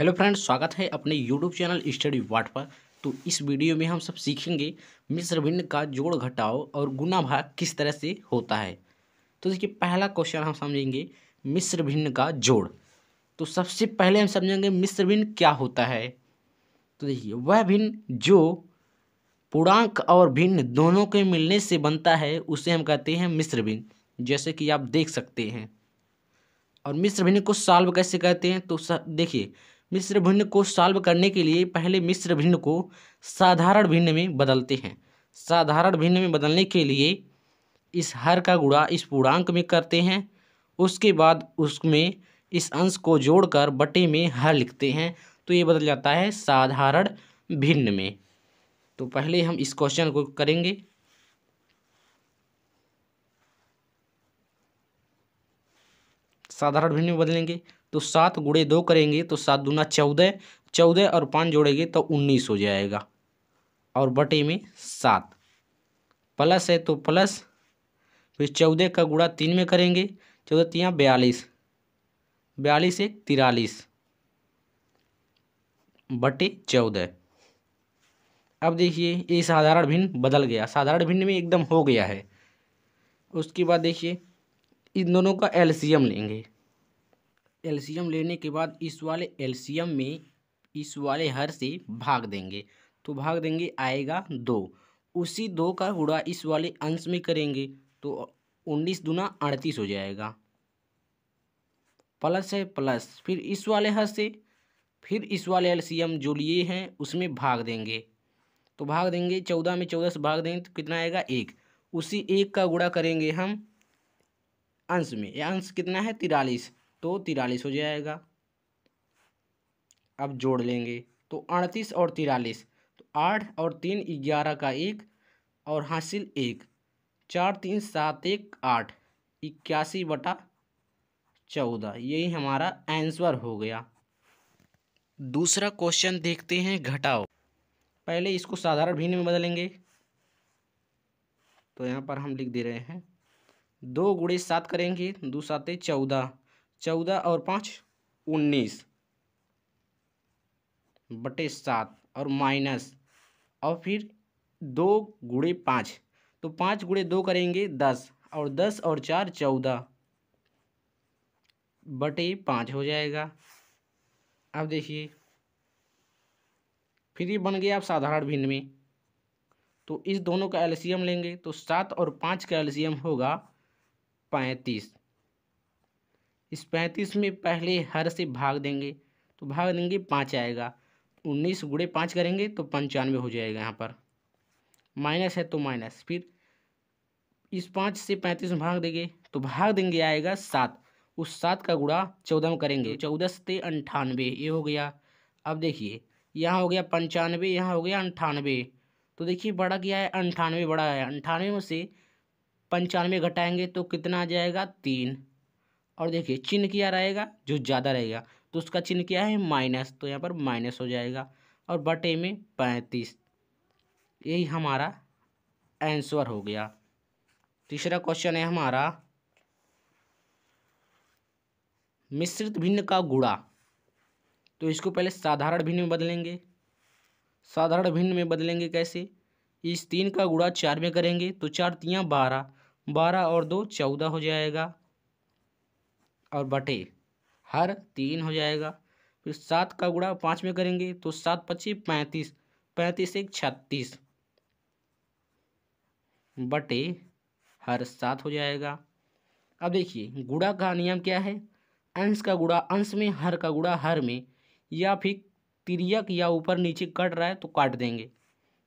hello friends स्वागत है अपने यूट्यूब चैनल स्टडी वाट पर तो इस वीडियो में हम सब सीखेंगे मिश्र भिन्न का जोड़ घटाओ और गुना भाग किस तरह से होता है तो देखिए पहला क्वेश्चन हम समझेंगे मिश्र भिन्न का जोड़ तो सबसे पहले हम समझेंगे मिश्र भिन्न क्या होता है तो देखिए वह भिन्न जो पूर्णांक और भिन्न दोनों के मिलने से बनता है उसे हम कहते हैं मिश्र भिन्न जैसे कि आप देख सकते हैं और मिश्र भिन्न को सॉल्व कैसे कहते हैं तो देखिए मिश्र भिन्न को सॉल्व करने के लिए पहले मिश्र भिन्न को साधारण भिन्न में बदलते हैं साधारण भिन्न में बदलने के लिए इस हर का गुणा इस पूर्णांक में करते हैं उसके बाद उसमें इस अंश को जोड़कर बटे में हर लिखते हैं तो ये बदल जाता है साधारण भिन्न में तो पहले हम इस क्वेश्चन को करेंगे साधारण भिन्न में बदलेंगे तो सात गुड़े दो करेंगे तो सात दूना चौदह चौदह और पाँच जोड़ेंगे तो उन्नीस हो जाएगा और बटे में सात प्लस है तो प्लस फिर चौदह का गुड़ा तीन में करेंगे चौदह तीन बयालीस बयालीस एक तिरालीस बटे चौदह अब देखिए ये साधारण भिन्न बदल गया साधारण भिन्न में एकदम हो गया है उसके बाद देखिए इन दोनों का एलसीएम लेंगे एल्शियम लेने के बाद इस वाले एल्शियम में इस वाले हर से भाग देंगे तो भाग देंगे आएगा दो उसी दो का गुड़ा इस वाले अंश में करेंगे तो उन्नीस दुना अड़तीस हो जाएगा प्लस है प्लस फिर इस वाले हर से फिर इस वाले एल्शियम जो लिए हैं उसमें भाग देंगे तो भाग देंगे चौदह में चौदह से भाग देंगे तो कितना आएगा एक उसी एक का गुड़ा करेंगे हम अंश में अंश कितना है तिरालीस तो तिरालीस हो जाएगा अब जोड़ लेंगे तो अड़तीस और तिरालीस तो आठ और तीन ग्यारह का एक और हासिल एक चार तीन सात एक आठ इक्यासी बटा चौदह यही हमारा आंसर हो गया दूसरा क्वेश्चन देखते हैं घटाओ पहले इसको साधारण भिन्न में बदलेंगे तो यहाँ पर हम लिख दे रहे हैं दो गुड़े सात करेंगे दो सात चौदह चौदह और पाँच उन्नीस बटे सात और माइनस और फिर दो गुड़े पाँच तो पाँच गुड़े दो करेंगे दस और दस और चार चौदह बटे पाँच हो जाएगा अब देखिए फिर ये बन गया आप साधारण भिन्न में तो इस दोनों का एल्शियम लेंगे तो सात और पाँच का एल्सियम होगा पैंतीस इस पैंतीस में पहले हर से भाग देंगे तो भाग देंगे पाँच आएगा उन्नीस गुड़े पाँच करेंगे तो पंचानवे हो जाएगा यहाँ पर माइनस है तो माइनस फिर इस पाँच से पैंतीस में भाग देंगे तो भाग देंगे आएगा सात उस सात का गुड़ा चौदह में करेंगे तो चौदह से अंठानवे ये हो गया अब देखिए यहाँ हो गया पंचानवे यहाँ हो गया अंठानवे तो देखिए बड़ा क्या है अंठानवे बड़ा है अंठानवे में से पंचानवे घटाएंगे तो कितना आ जाएगा तीन और देखिए चिन्ह क्या रहेगा जो ज़्यादा रहेगा तो उसका चिन्ह क्या है माइनस तो यहाँ पर माइनस हो जाएगा और बटे में पैंतीस यही हमारा आंसर हो गया तीसरा क्वेश्चन है हमारा मिश्रित भिन्न का गुड़ा तो इसको पहले साधारण भिन्न में बदलेंगे साधारण भिन्न में बदलेंगे कैसे इस तीन का गुड़ा चार में करेंगे तो चार तियाँ बारह बारह और दो चौदह हो जाएगा और बटे हर तीन हो जाएगा फिर सात का गुणा पाँच में करेंगे तो सात पच्चीस पैंतीस पैंतीस एक छत्तीस बटे हर सात हो जाएगा अब देखिए गुड़ा का नियम क्या है अंश का गुड़ा अंश में हर का गुड़ा हर में या फिर तिरक या ऊपर नीचे कट रहा है तो काट देंगे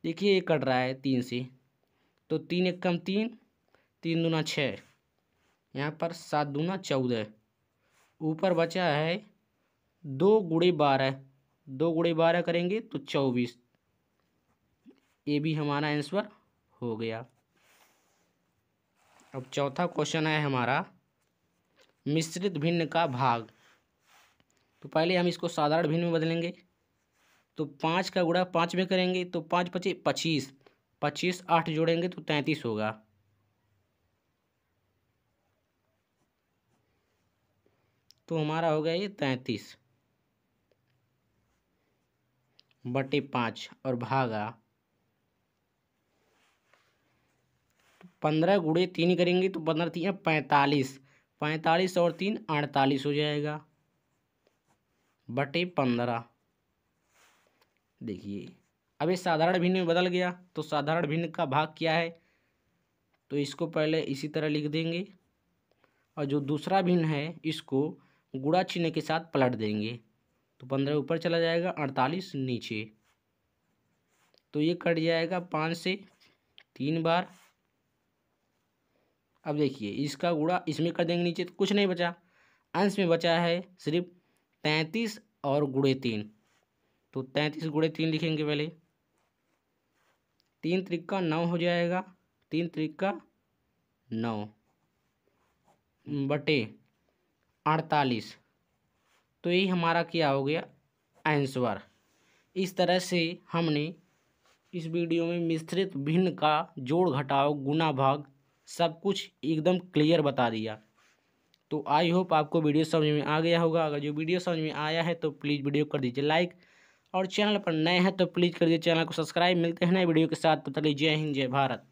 देखिए ये कट रहा है तीन से तो तीन एक कम तीन तीन दूना छः यहाँ पर सात दूना चौदह ऊपर बचा है दो गुड़े बारह दो गुड़े बारह करेंगे तो चौबीस ये भी हमारा आंसर हो गया अब चौथा क्वेश्चन है हमारा मिश्रित भिन्न का भाग तो पहले हम इसको साधारण भिन्न में बदलेंगे तो पाँच का गुड़ा पाँच में करेंगे तो पाँच पच्चीस पच्चीस पच्चीस आठ जोड़ेंगे तो तैंतीस होगा तो हमारा हो गया ये तैंतीस बटे पाँच और भागा पंद्रह गुड़े तीन करेंगे तो पंद्रह तीन पैंतालीस पैंतालीस और तीन अड़तालीस हो जाएगा बटे पंद्रह देखिए अब ये साधारण भिन्न में बदल गया तो साधारण भिन्न का भाग क्या है तो इसको पहले इसी तरह लिख देंगे और जो दूसरा भिन्न है इसको गुड़ा चिन्ह के साथ पलट देंगे तो पंद्रह ऊपर चला जाएगा अड़तालीस नीचे तो ये कट जाएगा पाँच से तीन बार अब देखिए इसका गुड़ा इसमें कर देंगे नीचे तो कुछ नहीं बचा अंश में बचा है सिर्फ तैंतीस और गुड़े तीन तो तैंतीस गुड़े तीन लिखेंगे पहले तीन त्रिक्का नौ हो जाएगा तीन त्रिक्का नौ बटे अड़तालीस तो यही हमारा क्या हो गया आंसर इस तरह से हमने इस वीडियो में मिश्रित भिन्न का जोड़ घटाव गुना भाग सब कुछ एकदम क्लियर बता दिया तो आई होप आपको वीडियो समझ में आ गया होगा अगर जो वीडियो समझ में आया है तो प्लीज़ वीडियो कर दीजिए लाइक और चैनल पर नए हैं तो प्लीज़ कर दीजिए चैनल को सब्सक्राइब मिलते हैं नए वीडियो के साथ तो तक जय हिंद जय भारत